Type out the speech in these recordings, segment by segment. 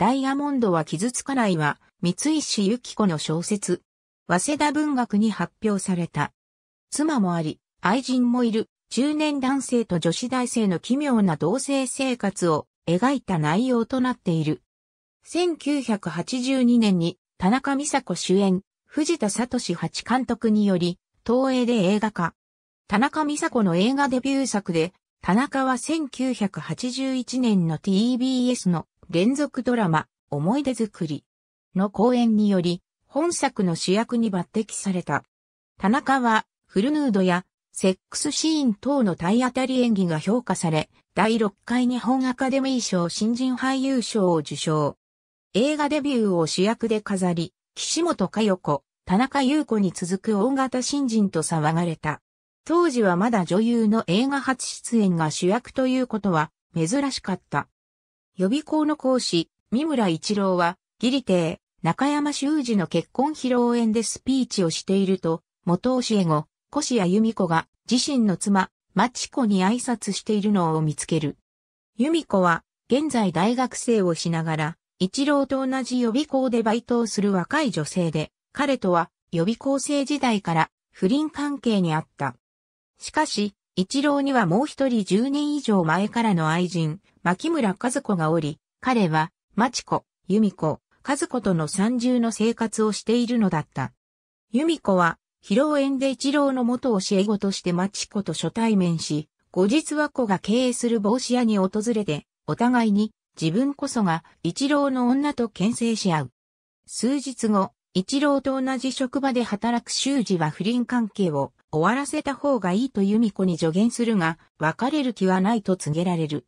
ダイヤモンドは傷つかないは、三石由紀子の小説。早稲田文学に発表された。妻もあり、愛人もいる、中年男性と女子大生の奇妙な同性生活を描いた内容となっている。1982年に、田中美佐子主演、藤田聡八監督により、東映で映画化。田中美佐子の映画デビュー作で、田中は1981年の TBS の連続ドラマ、思い出作りの講演により、本作の主役に抜擢された。田中は、フルヌードや、セックスシーン等の体当たり演技が評価され、第6回日本アカデミー賞新人俳優賞を受賞。映画デビューを主役で飾り、岸本佳代子、田中優子に続く大型新人と騒がれた。当時はまだ女優の映画初出演が主役ということは珍しかった。予備校の講師、三村一郎は、義理帝、中山修二の結婚披露宴でスピーチをしていると、元教え子、志谷由美子が自身の妻、町子に挨拶しているのを見つける。由美子は、現在大学生をしながら、一郎と同じ予備校でバイトをする若い女性で、彼とは予備校生時代から不倫関係にあった。しかし、一郎にはもう一人10年以上前からの愛人、牧村和子がおり、彼は、町子、由美子、和子との三重の生活をしているのだった。由美子は、披露宴で一郎の元教え子として町子と初対面し、後日は子が経営する帽子屋に訪れて、お互いに自分こそが一郎の女と牽制し合う。数日後、一郎と同じ職場で働く修二は不倫関係を終わらせた方がいいと由美子に助言するが、別れる気はないと告げられる。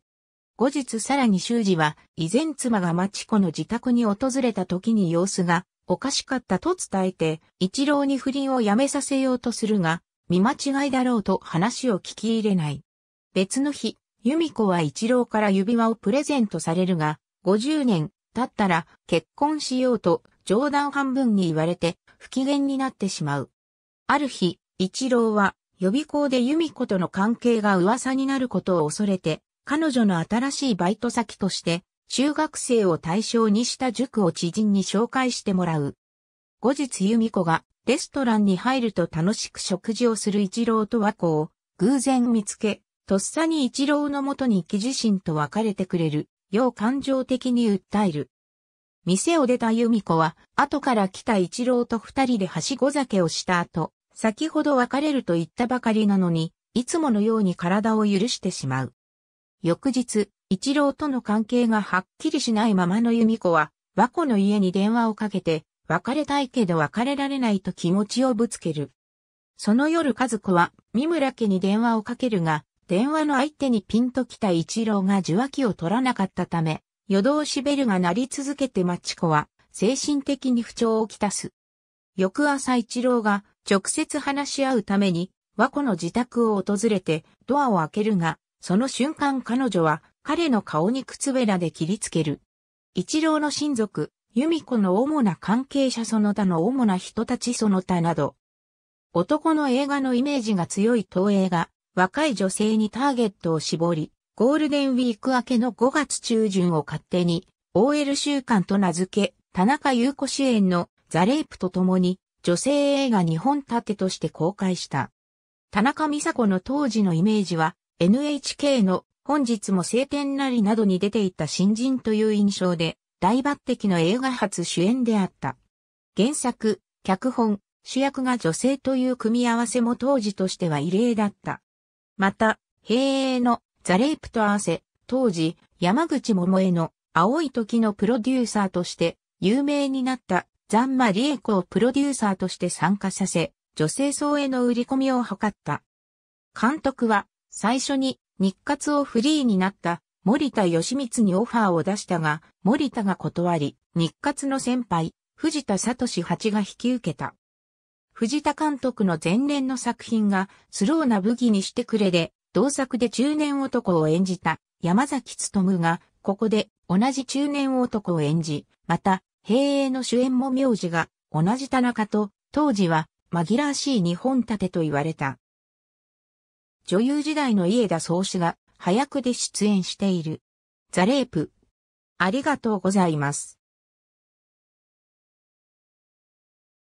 後日さらに修二は、以前妻が町子の自宅に訪れた時に様子がおかしかったと伝えて、一郎に不倫をやめさせようとするが、見間違いだろうと話を聞き入れない。別の日、由美子は一郎から指輪をプレゼントされるが、50年経ったら結婚しようと冗談半分に言われて不機嫌になってしまう。ある日、一郎は予備校で由美子との関係が噂になることを恐れて、彼女の新しいバイト先として、中学生を対象にした塾を知人に紹介してもらう。後日由美子がレストランに入ると楽しく食事をする一郎と和子を偶然見つけ、とっさに一郎のもとに生き自身と別れてくれる、よう感情的に訴える。店を出た由美子は、後から来た一郎と二人ではしご酒をした後、先ほど別れると言ったばかりなのに、いつものように体を許してしまう。翌日、一郎との関係がはっきりしないままの由美子は、和子の家に電話をかけて、別れたいけど別れられないと気持ちをぶつける。その夜和子は、三村家に電話をかけるが、電話の相手にピンと来た一郎が受話器を取らなかったため、夜通しベルが鳴り続けてマチコは精神的に不調をきたす。翌朝一郎が直接話し合うために和子の自宅を訪れてドアを開けるが、その瞬間彼女は彼の顔に靴べらで切りつける。一郎の親族、由美子の主な関係者その他の主な人たちその他など、男の映画のイメージが強い東映が若い女性にターゲットを絞り、ゴールデンウィーク明けの5月中旬を勝手に OL 週間と名付け、田中優子主演のザ・レイプと共に女性映画2本立てとして公開した。田中美佐子の当時のイメージは NHK の本日も晴天なりなどに出ていた新人という印象で大抜擢の映画初主演であった。原作、脚本、主役が女性という組み合わせも当時としては異例だった。また、平営のザレイプとアーセ、当時、山口桃江の青い時のプロデューサーとして有名になったザンマリエコをプロデューサーとして参加させ、女性層への売り込みを図った。監督は最初に日活をフリーになった森田義光にオファーを出したが、森田が断り、日活の先輩、藤田聡八が引き受けた。藤田監督の前年の作品がスローな武器にしてくれで、同作で中年男を演じた山崎努が、ここで同じ中年男を演じ、また、平英の主演も名字が同じ田中と、当時は紛らわしい日本立てと言われた。女優時代の家田総司が、早くで出演している。ザレープ。ありがとうございます。